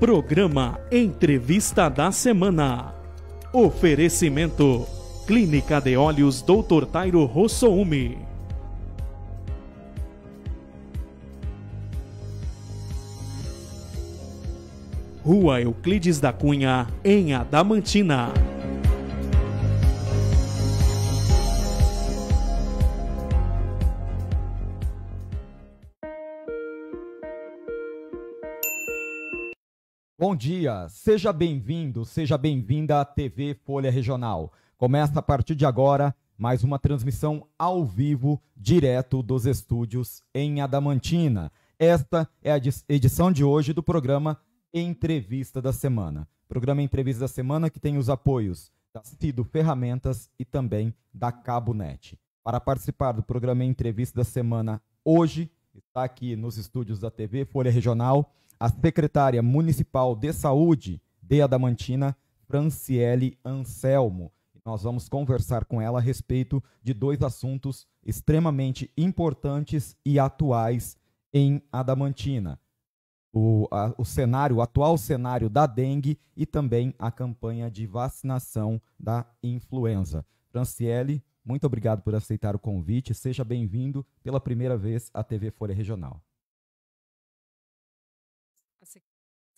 Programa Entrevista da Semana. Oferecimento Clínica de Olhos Dr. Tairo Rossoumi. Rua Euclides da Cunha, em Adamantina. Bom dia, seja bem-vindo, seja bem-vinda à TV Folha Regional. Começa a partir de agora mais uma transmissão ao vivo, direto dos estúdios em Adamantina. Esta é a edição de hoje do programa Entrevista da Semana. Programa Entrevista da Semana que tem os apoios da Cido Ferramentas e também da Cabonet. Para participar do programa Entrevista da Semana hoje, está aqui nos estúdios da TV Folha Regional a secretária municipal de saúde de Adamantina, Franciele Anselmo. Nós vamos conversar com ela a respeito de dois assuntos extremamente importantes e atuais em Adamantina. O, a, o cenário, o atual cenário da dengue e também a campanha de vacinação da influenza. Franciele, muito obrigado por aceitar o convite. Seja bem-vindo pela primeira vez à TV Folha Regional.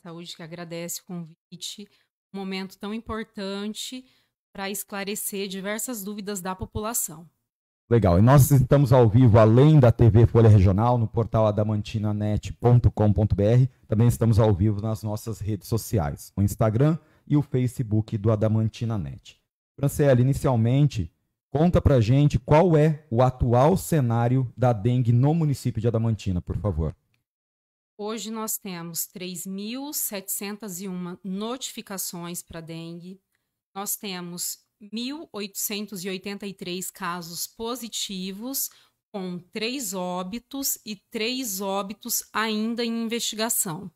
Saúde que agradece o convite, um momento tão importante para esclarecer diversas dúvidas da população. Legal. E nós estamos ao vivo além da TV Folha Regional no portal adamantinanet.com.br. Também estamos ao vivo nas nossas redes sociais, o Instagram e o Facebook do Adamantinanet. Franciele, inicialmente, conta pra gente qual é o atual cenário da dengue no município de Adamantina, por favor. Hoje nós temos 3.701 notificações para dengue, nós temos 1.883 casos positivos, com três óbitos e três óbitos ainda em investigação.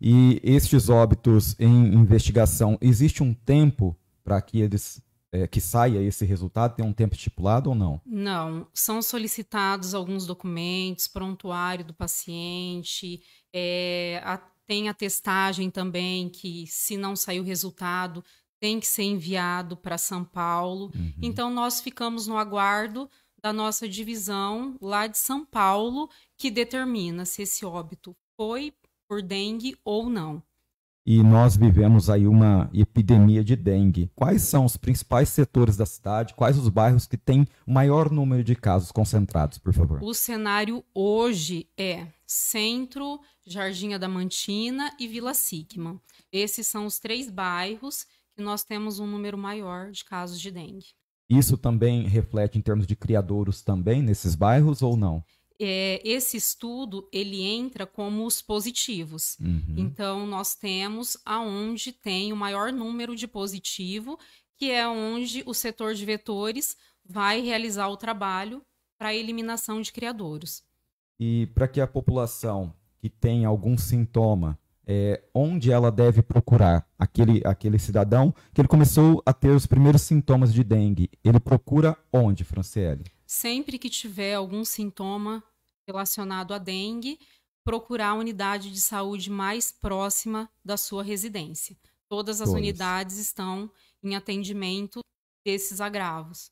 E estes óbitos em investigação, existe um tempo para que eles é, que saia esse resultado tem um tempo estipulado ou não? Não, são solicitados alguns documentos, prontuário do paciente, é, a, tem a testagem também que se não sair o resultado tem que ser enviado para São Paulo. Uhum. Então nós ficamos no aguardo da nossa divisão lá de São Paulo que determina se esse óbito foi por dengue ou não e nós vivemos aí uma epidemia de dengue. Quais são os principais setores da cidade? Quais os bairros que têm o maior número de casos concentrados, por favor? O cenário hoje é Centro, Jardim Adamantina e Vila Sigma. Esses são os três bairros que nós temos um número maior de casos de dengue. Isso também reflete em termos de criadouros também nesses bairros ou não? é, esse estudo ele entra como os positivos. Uhum. Então, nós temos aonde tem o maior número de positivo, que é onde o setor de vetores vai realizar o trabalho para eliminação de criadouros. E para que a população que tem algum sintoma, é, onde ela deve procurar aquele, aquele cidadão que ele começou a ter os primeiros sintomas de dengue? Ele procura onde, Franciele? Sempre que tiver algum sintoma relacionado à dengue, procurar a unidade de saúde mais próxima da sua residência. Todas as unidades estão em atendimento desses agravos.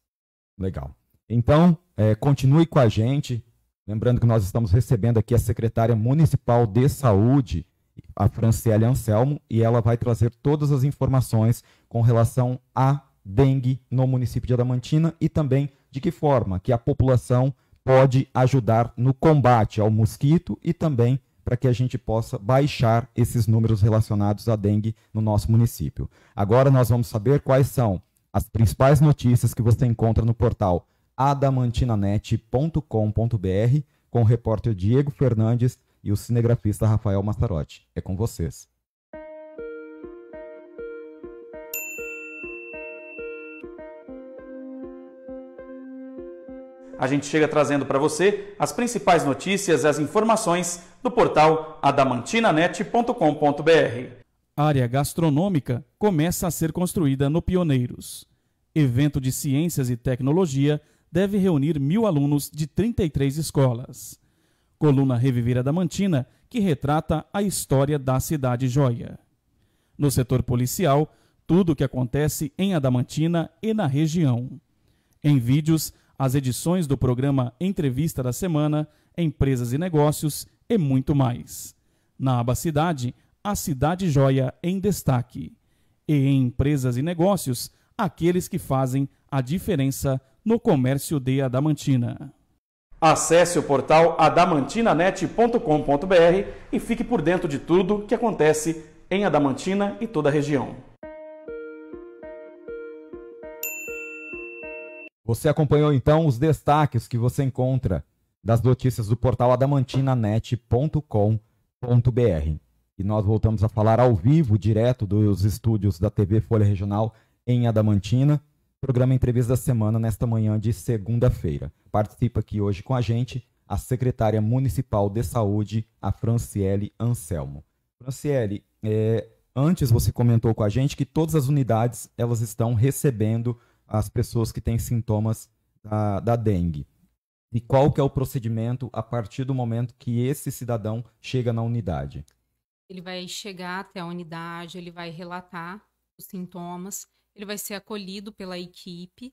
Legal. Então, é, continue com a gente. Lembrando que nós estamos recebendo aqui a secretária municipal de saúde, a Franciele Anselmo, e ela vai trazer todas as informações com relação à dengue no município de Adamantina e também de que forma que a população pode ajudar no combate ao mosquito e também para que a gente possa baixar esses números relacionados à dengue no nosso município. Agora nós vamos saber quais são as principais notícias que você encontra no portal adamantinanet.com.br com o repórter Diego Fernandes e o cinegrafista Rafael Mastarotti. É com vocês. a gente chega trazendo para você as principais notícias e as informações do portal adamantinanet.com.br. Área gastronômica começa a ser construída no Pioneiros. Evento de ciências e tecnologia deve reunir mil alunos de 33 escolas. Coluna Reviver Adamantina, que retrata a história da cidade joia. No setor policial, tudo o que acontece em Adamantina e na região. Em vídeos, as edições do programa Entrevista da Semana, Empresas e Negócios e muito mais. Na aba Cidade, a Cidade Joia em destaque. E em Empresas e Negócios, aqueles que fazem a diferença no comércio de Adamantina. Acesse o portal adamantinanet.com.br e fique por dentro de tudo que acontece em Adamantina e toda a região. Você acompanhou então os destaques que você encontra das notícias do portal adamantinanet.com.br. E nós voltamos a falar ao vivo, direto dos estúdios da TV Folha Regional em Adamantina. Programa Entrevista da Semana nesta manhã de segunda-feira. Participa aqui hoje com a gente a secretária municipal de saúde, a Franciele Anselmo. Franciele, é, antes você comentou com a gente que todas as unidades elas estão recebendo as pessoas que têm sintomas da, da dengue. E qual que é o procedimento a partir do momento que esse cidadão chega na unidade? Ele vai chegar até a unidade, ele vai relatar os sintomas, ele vai ser acolhido pela equipe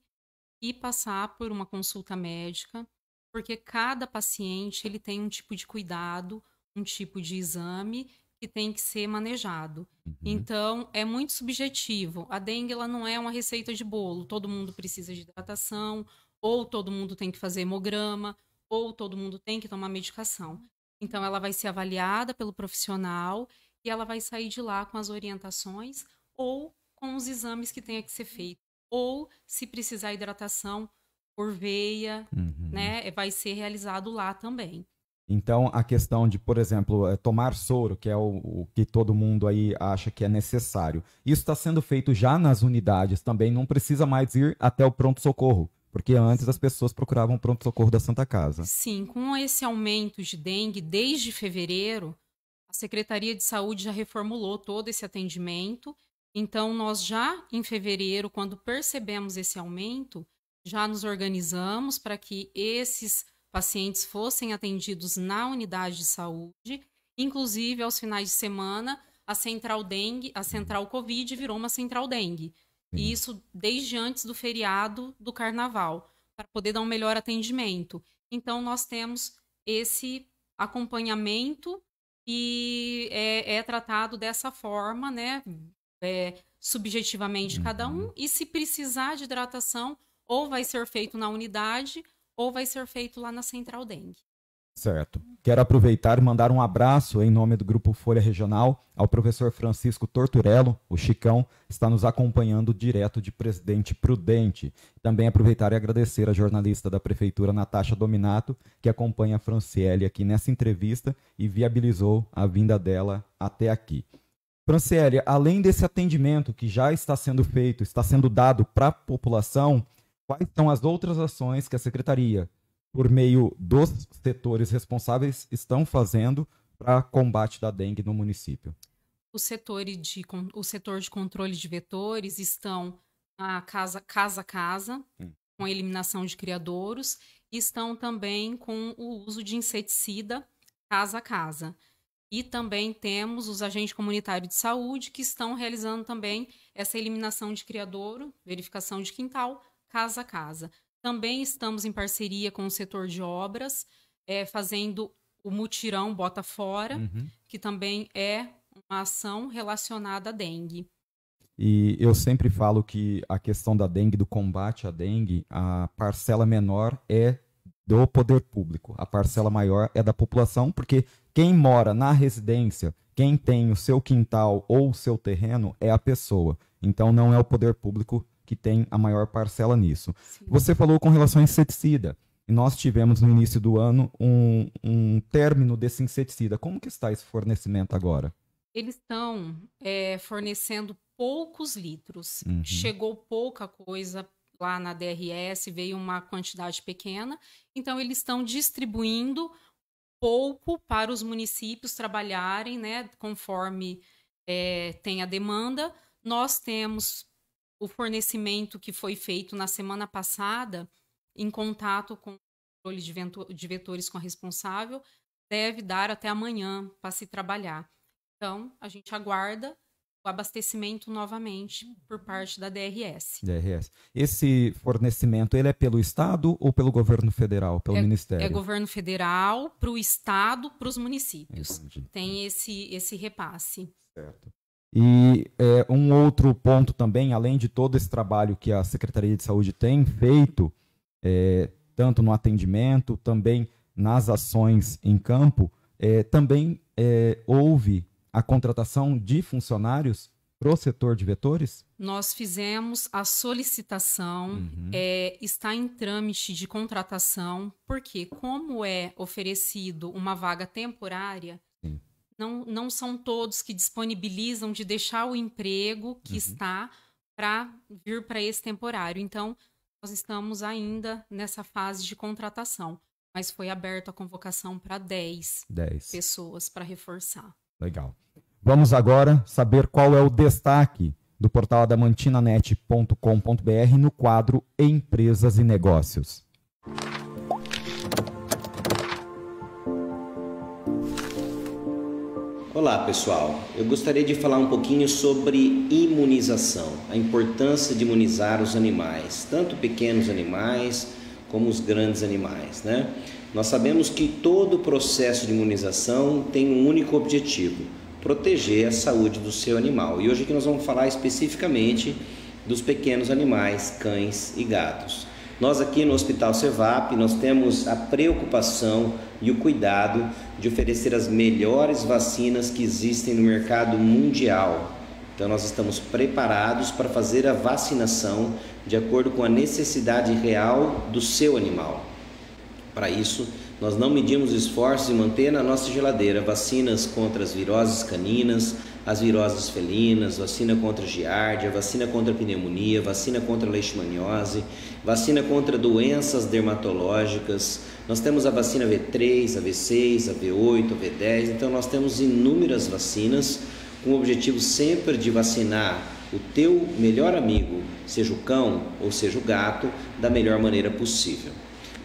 e passar por uma consulta médica, porque cada paciente ele tem um tipo de cuidado, um tipo de exame que tem que ser manejado. Uhum. Então, é muito subjetivo. A dengue ela não é uma receita de bolo. Todo mundo precisa de hidratação, ou todo mundo tem que fazer hemograma, ou todo mundo tem que tomar medicação. Então, ela vai ser avaliada pelo profissional e ela vai sair de lá com as orientações ou com os exames que tenha que ser feito. Ou, se precisar hidratação por veia, uhum. né, vai ser realizado lá também. Então, a questão de, por exemplo, eh, tomar soro, que é o, o que todo mundo aí acha que é necessário, isso está sendo feito já nas unidades também, não precisa mais ir até o pronto-socorro, porque antes as pessoas procuravam o pronto-socorro da Santa Casa. Sim, com esse aumento de dengue desde fevereiro, a Secretaria de Saúde já reformulou todo esse atendimento. Então, nós já em fevereiro, quando percebemos esse aumento, já nos organizamos para que esses pacientes fossem atendidos na unidade de saúde, inclusive aos finais de semana, a central dengue, a central covid virou uma central dengue. E isso desde antes do feriado do carnaval, para poder dar um melhor atendimento. Então nós temos esse acompanhamento e é, é tratado dessa forma, né? É, subjetivamente cada um uhum. e se precisar de hidratação ou vai ser feito na unidade ou vai ser feito lá na Central Dengue. Certo. Quero aproveitar e mandar um abraço em nome do Grupo Folha Regional ao professor Francisco Torturello, o Chicão, está nos acompanhando direto de Presidente Prudente. Também aproveitar e agradecer a jornalista da Prefeitura, Natasha Dominato, que acompanha a Franciele aqui nessa entrevista e viabilizou a vinda dela até aqui. Franciele, além desse atendimento que já está sendo feito, está sendo dado para a população, quais são as outras ações que a secretaria, por meio dos setores responsáveis, estão fazendo para combate da dengue no município? O setor de, o setor de controle de vetores estão na casa casa a casa, hum. com a eliminação de criadouros, e estão também com o uso de inseticida casa a casa. E também temos os agentes comunitários de saúde que estão realizando também essa eliminação de criadouro, verificação de quintal, casa a casa. Também estamos em parceria com o setor de obras, é, fazendo o mutirão Bota Fora, uhum. que também é uma ação relacionada à dengue. E eu sempre falo que a questão da dengue, do combate à dengue, a parcela menor é do poder público, a parcela maior é da população, porque quem mora na residência, quem tem o seu quintal ou o seu terreno é a pessoa. Então não é o poder público que tem a maior parcela nisso. Sim. Você falou com relação a inseticida. E nós tivemos no início do ano um, um término desse inseticida. Como que está esse fornecimento agora? Eles estão é, fornecendo poucos litros. Uhum. Chegou pouca coisa lá na DRS, veio uma quantidade pequena. Então, eles estão distribuindo pouco para os municípios trabalharem, né, conforme é, tem a demanda. Nós temos o fornecimento que foi feito na semana passada, em contato com o controle de vetores com a responsável, deve dar até amanhã para se trabalhar. Então, a gente aguarda o abastecimento novamente por parte da DRS. DRS. Esse fornecimento, ele é pelo Estado ou pelo governo federal, pelo é, Ministério? É governo federal, para o Estado, para os municípios. Entendi. Tem esse, esse repasse. Certo. E é, um outro ponto também, além de todo esse trabalho que a Secretaria de Saúde tem feito, é, tanto no atendimento, também nas ações em campo, é, também é, houve a contratação de funcionários para o setor de vetores? Nós fizemos a solicitação, uhum. é, está em trâmite de contratação, porque como é oferecido uma vaga temporária, não, não são todos que disponibilizam de deixar o emprego que uhum. está para vir para esse temporário. Então, nós estamos ainda nessa fase de contratação, mas foi aberta a convocação para 10, 10 pessoas para reforçar. Legal. Vamos agora saber qual é o destaque do portal adamantinanet.com.br no quadro Empresas e Negócios. Olá pessoal, eu gostaria de falar um pouquinho sobre imunização, a importância de imunizar os animais, tanto pequenos animais como os grandes animais. Né? Nós sabemos que todo o processo de imunização tem um único objetivo: proteger a saúde do seu animal. E hoje aqui nós vamos falar especificamente dos pequenos animais, cães e gatos. Nós aqui no Hospital Cevap, nós temos a preocupação e o cuidado de oferecer as melhores vacinas que existem no mercado mundial. Então nós estamos preparados para fazer a vacinação de acordo com a necessidade real do seu animal. Para isso, nós não medimos esforços em manter na nossa geladeira vacinas contra as viroses caninas, as viroses felinas, vacina contra giardia, vacina contra pneumonia, vacina contra leishmaniose, vacina contra doenças dermatológicas. Nós temos a vacina V3, a V6, a V8, a V10. Então nós temos inúmeras vacinas com o objetivo sempre de vacinar o teu melhor amigo, seja o cão ou seja o gato, da melhor maneira possível.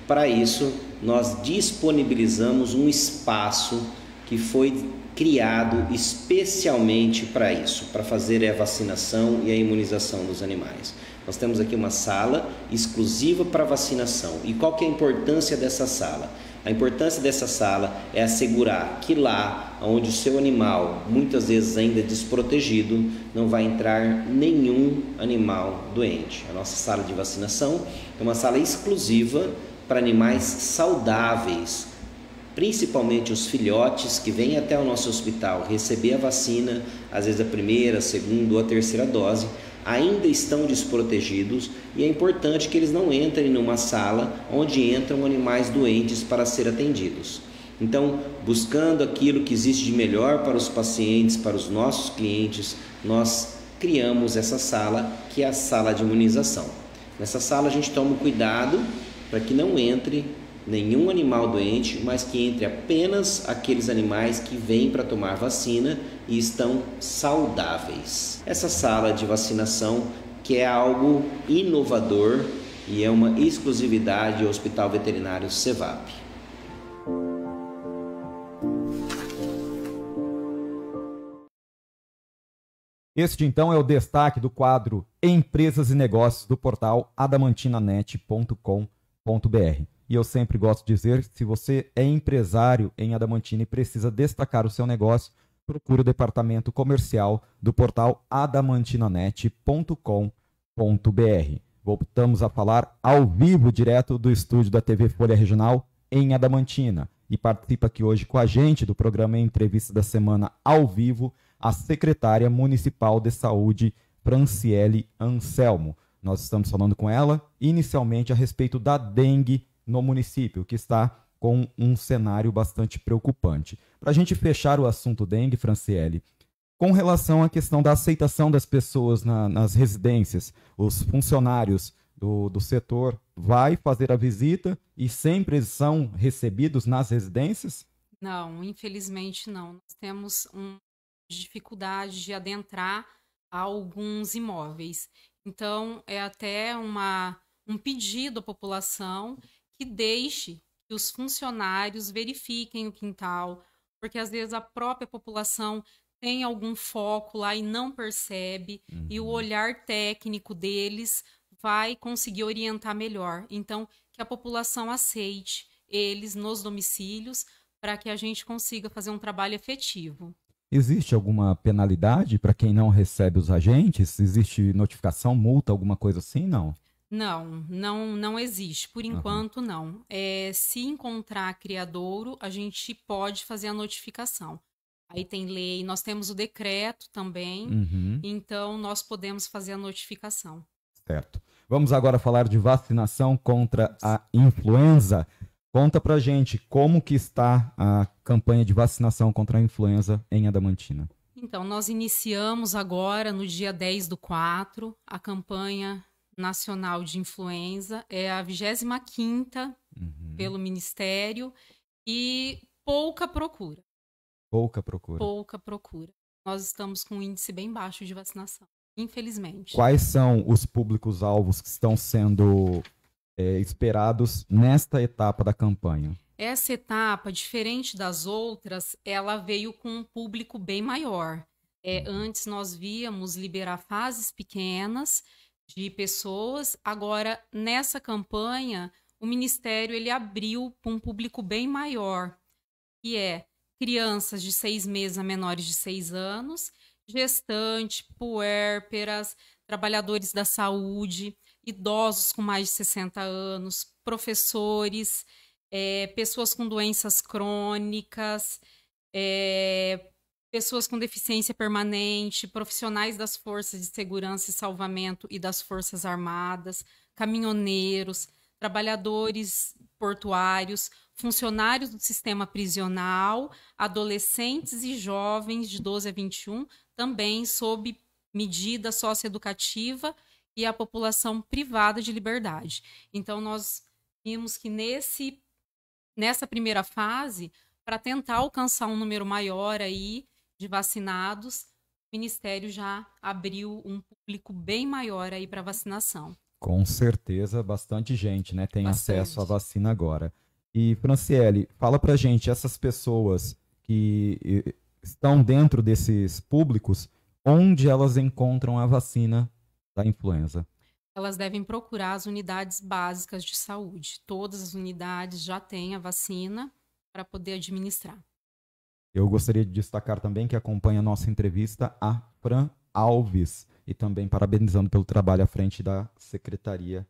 Para isso, nós disponibilizamos um espaço que foi criado especialmente para isso, para fazer a vacinação e a imunização dos animais. Nós temos aqui uma sala exclusiva para vacinação. E qual que é a importância dessa sala? A importância dessa sala é assegurar que lá, onde o seu animal, muitas vezes ainda desprotegido, não vai entrar nenhum animal doente. A nossa sala de vacinação é uma sala exclusiva para animais saudáveis, principalmente os filhotes que vêm até o nosso hospital receber a vacina, às vezes a primeira, a segunda ou a terceira dose, ainda estão desprotegidos e é importante que eles não entrem numa sala onde entram animais doentes para ser atendidos. Então, buscando aquilo que existe de melhor para os pacientes, para os nossos clientes, nós criamos essa sala que é a sala de imunização. Nessa sala a gente toma cuidado para que não entre nenhum animal doente, mas que entre apenas aqueles animais que vêm para tomar vacina e estão saudáveis. Essa sala de vacinação que é algo inovador e é uma exclusividade do Hospital Veterinário Cevap. Este então é o destaque do quadro Empresas e Negócios do portal adamantinanet.com.br. E eu sempre gosto de dizer, se você é empresário em Adamantina e precisa destacar o seu negócio, procure o departamento comercial do portal adamantinanet.com.br. Voltamos a falar ao vivo, direto do estúdio da TV Folha Regional em Adamantina. E participa aqui hoje com a gente do programa Entrevista da Semana ao vivo a secretária municipal de saúde, Franciele Anselmo. Nós estamos falando com ela inicialmente a respeito da dengue no município, que está com um cenário bastante preocupante. Para a gente fechar o assunto dengue, Franciele, com relação à questão da aceitação das pessoas na, nas residências, os funcionários do, do setor vai fazer a visita e sempre são recebidos nas residências? Não, infelizmente não. Nós temos uma dificuldade de adentrar a alguns imóveis. Então, é até uma, um pedido à população que deixe que os funcionários verifiquem o quintal, porque às vezes a própria população tem algum foco lá e não percebe, uhum. e o uhum. olhar técnico deles vai conseguir orientar melhor. Então, que a população aceite eles nos domicílios para que a gente consiga fazer um trabalho efetivo. Existe alguma penalidade para quem não recebe os agentes? Existe notificação, multa, alguma coisa assim? Não. Não, não, não existe. Por uhum. enquanto, não. É, se encontrar criadouro, a gente pode fazer a notificação. Aí tem lei, nós temos o decreto também, uhum. então nós podemos fazer a notificação. Certo. Vamos agora falar de vacinação contra a influenza. Conta pra gente como que está a campanha de vacinação contra a influenza em Adamantina. Então, nós iniciamos agora, no dia 10 do 4, a campanha Nacional de Influenza, é a 25ª uhum. pelo Ministério e pouca procura. Pouca procura. Pouca procura. Nós estamos com um índice bem baixo de vacinação, infelizmente. Quais são os públicos-alvos que estão sendo é, esperados nesta etapa da campanha? Essa etapa, diferente das outras, ela veio com um público bem maior. É, uhum. antes nós víamos liberar fases pequenas de pessoas. Agora, nessa campanha, o Ministério ele abriu para um público bem maior, que é crianças de seis meses a menores de seis anos, gestante, puérperas, trabalhadores da saúde, idosos com mais de 60 anos, professores, é, pessoas com doenças crônicas, é, pessoas com deficiência permanente, profissionais das forças de segurança e salvamento e das forças armadas, caminhoneiros, trabalhadores portuários, funcionários do sistema prisional, adolescentes e jovens de 12 a 21, também sob medida socioeducativa e a população privada de liberdade. Então nós vimos que nesse nessa primeira fase, para tentar alcançar um número maior aí de vacinados, o Ministério já abriu um público bem maior aí para vacinação. Com certeza, bastante gente né, tem bastante. acesso à vacina agora. E, Franciele, fala para gente, essas pessoas que estão dentro desses públicos, onde elas encontram a vacina da influenza? Elas devem procurar as unidades básicas de saúde. Todas as unidades já têm a vacina para poder administrar. Eu gostaria de destacar também que acompanha a nossa entrevista a Fran Alves e também parabenizando pelo trabalho à frente da Secretaria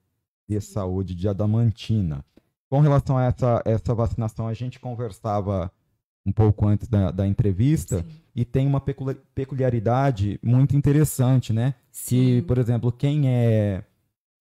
de Saúde de Adamantina. Com relação a essa, essa vacinação, a gente conversava um pouco antes da, da entrevista Sim. e tem uma peculiaridade muito interessante, né? Sim. Que, por exemplo, quem é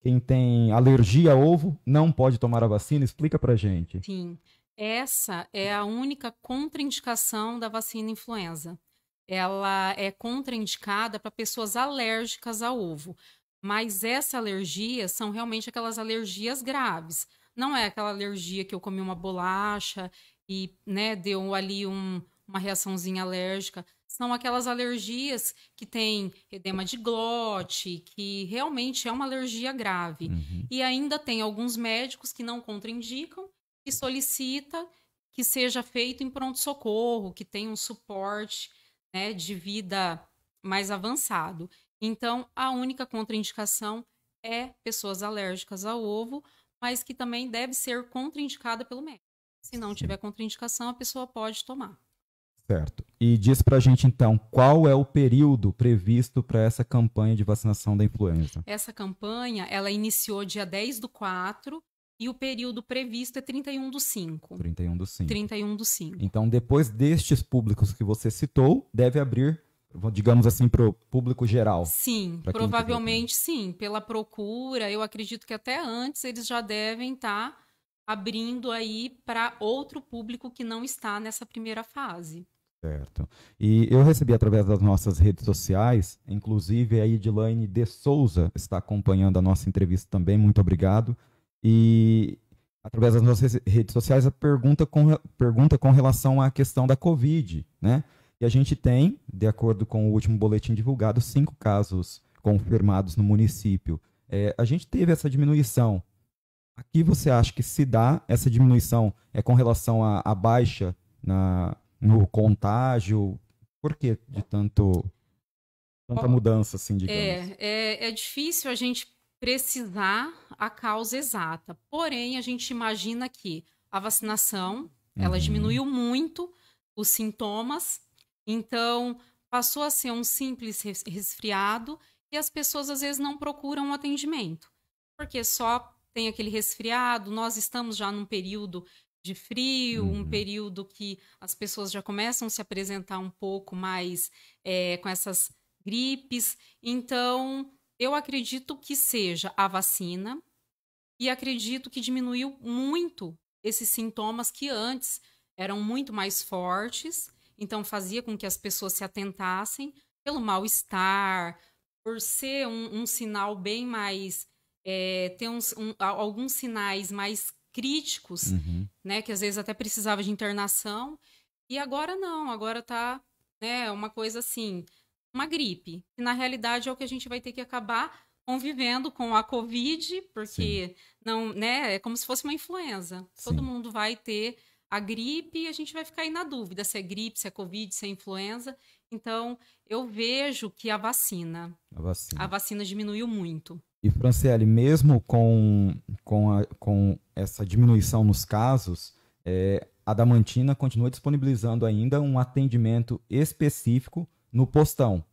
quem tem alergia a ovo não pode tomar a vacina. Explica para gente. Sim. Essa é a única contraindicação da vacina influenza. Ela é contraindicada para pessoas alérgicas ao ovo, mas essa alergia são realmente aquelas alergias graves. Não é aquela alergia que eu comi uma bolacha e né, deu ali um, uma reaçãozinha alérgica. São aquelas alergias que tem edema de glote, que realmente é uma alergia grave. Uhum. E ainda tem alguns médicos que não contraindicam, e solicita que seja feito em pronto-socorro, que tenha um suporte né, de vida mais avançado. Então, a única contraindicação é pessoas alérgicas ao ovo, mas que também deve ser contraindicada pelo médico. Se não tiver contraindicação, a pessoa pode tomar. Certo. E diz para a gente, então, qual é o período previsto para essa campanha de vacinação da influenza? Essa campanha, ela iniciou dia 10 do 4 e o período previsto é 31 do 5. 31 do 5. 31 do 5. Então, depois destes públicos que você citou, deve abrir, digamos assim, para o público geral. Sim, provavelmente sim. Pela procura, eu acredito que até antes eles já devem estar tá abrindo aí para outro público que não está nessa primeira fase. Certo. E eu recebi através das nossas redes sociais, inclusive a Edilane de Souza está acompanhando a nossa entrevista também, muito obrigado. E através das nossas redes sociais a pergunta com, pergunta com relação à questão da Covid, né? E a gente tem, de acordo com o último boletim divulgado, cinco casos confirmados no município. É, a gente teve essa diminuição. Aqui você acha que se dá essa diminuição é com relação à baixa na, no contágio? Por que de tanto tanta mudança, assim, digamos? É, é, é difícil a gente precisar a causa exata. Porém, a gente imagina que a vacinação uhum. ela diminuiu muito os sintomas, então passou a ser um simples resfriado e as pessoas às vezes não procuram o atendimento, porque só tem aquele resfriado. Nós estamos já num período de frio, uhum. um período que as pessoas já começam a se apresentar um pouco mais é, com essas gripes. Então, eu acredito que seja a vacina e acredito que diminuiu muito esses sintomas que antes eram muito mais fortes, então fazia com que as pessoas se atentassem pelo mal-estar, por ser um, um, sinal bem mais. É, ter uns, um, alguns sinais mais críticos, uhum. né? Que às vezes até precisava de internação. E agora não, agora tá né, uma coisa assim uma gripe. E, na realidade, é o que a gente vai ter que acabar convivendo com a Covid, porque Sim. não, né, é como se fosse uma influenza. Sim. Todo mundo vai ter a gripe e a gente vai ficar aí na dúvida se é gripe, se é Covid, se é influenza. Então, eu vejo que a vacina. A vacina, a vacina diminuiu muito. E, Franciele, mesmo com, com, a, com essa diminuição nos casos, é, a Damantina continua disponibilizando ainda um atendimento específico no postão.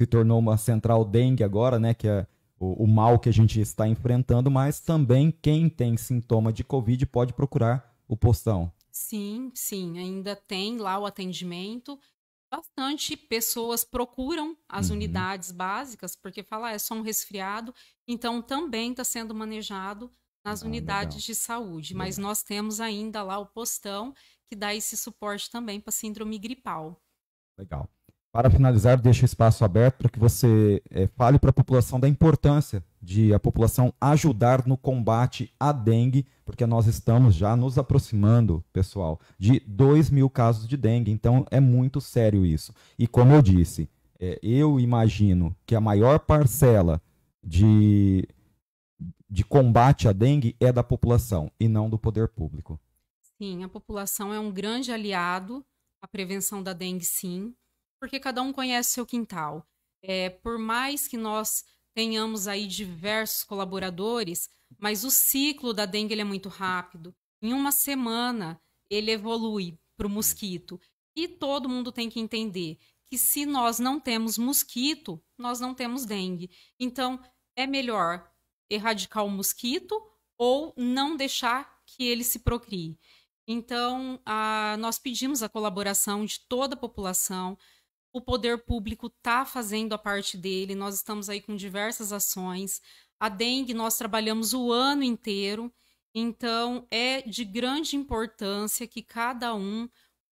Se tornou uma central dengue agora, né? Que é o, o mal que a gente está enfrentando, mas também quem tem sintoma de Covid pode procurar o postão. Sim, sim, ainda tem lá o atendimento. Bastante pessoas procuram as uhum. unidades básicas, porque fala, ah, é só um resfriado, então também está sendo manejado nas ah, unidades legal. de saúde. Mas nós temos ainda lá o postão que dá esse suporte também para síndrome gripal. Legal. Para finalizar, deixo o espaço aberto para que você é, fale para a população da importância de a população ajudar no combate à dengue, porque nós estamos já nos aproximando, pessoal, de 2 mil casos de dengue. Então, é muito sério isso. E como eu disse, é, eu imagino que a maior parcela de, de combate à dengue é da população e não do poder público. Sim, a população é um grande aliado à prevenção da dengue, sim porque cada um conhece seu quintal. É, por mais que nós tenhamos aí diversos colaboradores, mas o ciclo da dengue é muito rápido. Em uma semana ele evolui para o mosquito. E todo mundo tem que entender que se nós não temos mosquito, nós não temos dengue. Então, é melhor erradicar o mosquito ou não deixar que ele se procrie. Então, a, ah, nós pedimos a colaboração de toda a população, o poder público está fazendo a parte dele. Nós estamos aí com diversas ações. A dengue nós trabalhamos o ano inteiro, então é de grande importância que cada um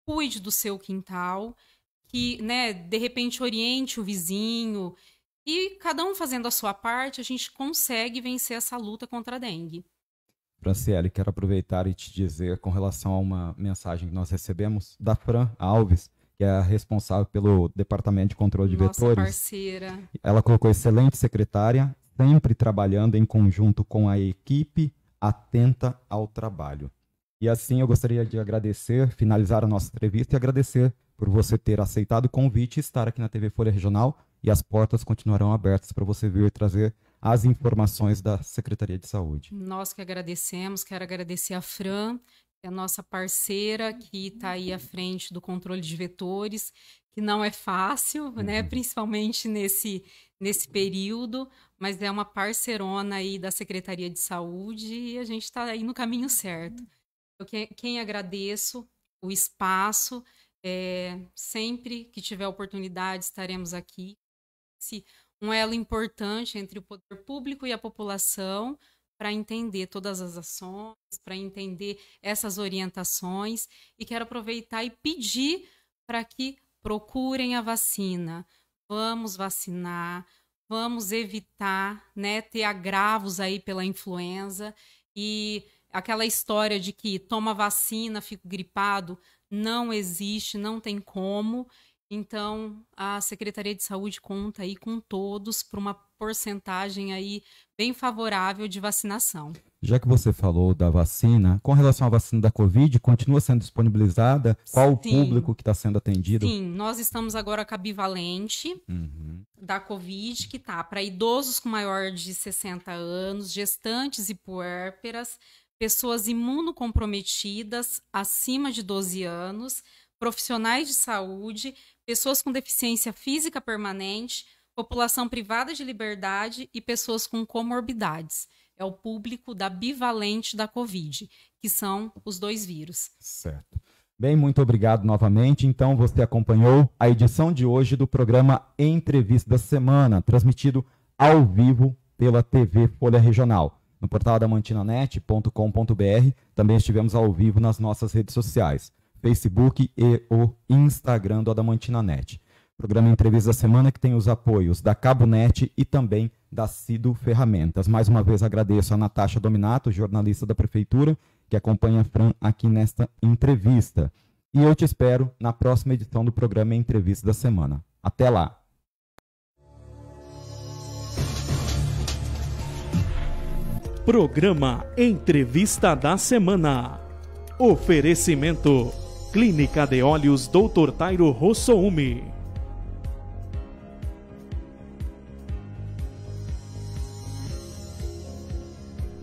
cuide do seu quintal, que, né, de repente oriente o vizinho e cada um fazendo a sua parte, a gente consegue vencer essa luta contra a dengue. Franciele, quero aproveitar e te dizer com relação a uma mensagem que nós recebemos da Fran Alves, é a responsável pelo Departamento de Controle de Nossa Vetores. Parceira. Ela colocou excelente secretária, sempre trabalhando em conjunto com a equipe, atenta ao trabalho. E assim eu gostaria de agradecer, finalizar a nossa entrevista e agradecer por você ter aceitado o convite e estar aqui na TV Folha Regional. E as portas continuarão abertas para você vir trazer as informações da Secretaria de Saúde. Nós que agradecemos, quero agradecer a Fran, é nossa parceira que está aí à frente do controle de vetores, que não é fácil, né? Uhum. Principalmente nesse, nesse período, mas é uma parceirona aí da Secretaria de Saúde e a gente está aí no caminho certo. Uhum. Eu que, quem agradeço o espaço, é, sempre que tiver oportunidade estaremos aqui. Se um elo importante entre o poder público e a população, para entender todas as ações, para entender essas orientações e quero aproveitar e pedir para que procurem a vacina. Vamos vacinar, vamos evitar, né, ter agravos aí pela influenza e aquela história de que toma vacina, fico gripado, não existe, não tem como. Então, a Secretaria de Saúde conta aí com todos para uma porcentagem aí bem favorável de vacinação. Já que você falou da vacina, com relação à vacina da Covid, continua sendo disponibilizada? Qual Sim. o público que está sendo atendido? Sim, nós estamos agora com a bivalente uhum. da Covid, que está para idosos com maior de 60 anos, gestantes e puérperas, pessoas imunocomprometidas acima de 12 anos, profissionais de saúde, pessoas com deficiência física permanente, população privada de liberdade e pessoas com comorbidades. É o público da bivalente da Covid, que são os dois vírus. Certo. Bem, muito obrigado novamente. Então, você acompanhou a edição de hoje do programa Entrevista da Semana, transmitido ao vivo pela TV Folha Regional. No portal da mantinanet.com.br também estivemos ao vivo nas nossas redes sociais, Facebook e o Instagram do Adamantina Net. Programa Entrevista da Semana que tem os apoios da CaboNet e também da Cido Ferramentas. Mais uma vez agradeço a Natasha Dominato, jornalista da Prefeitura, que acompanha a Fran aqui nesta entrevista. E eu te espero na próxima edição do programa Entrevista da Semana. Até lá! Programa Entrevista da Semana. Oferecimento: Clínica de Olhos Dr. Tairo Rossoume.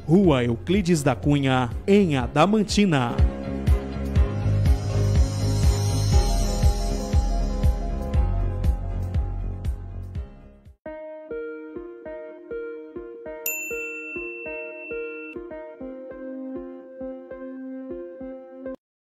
Rua Euclides da Cunha, em Adamantina.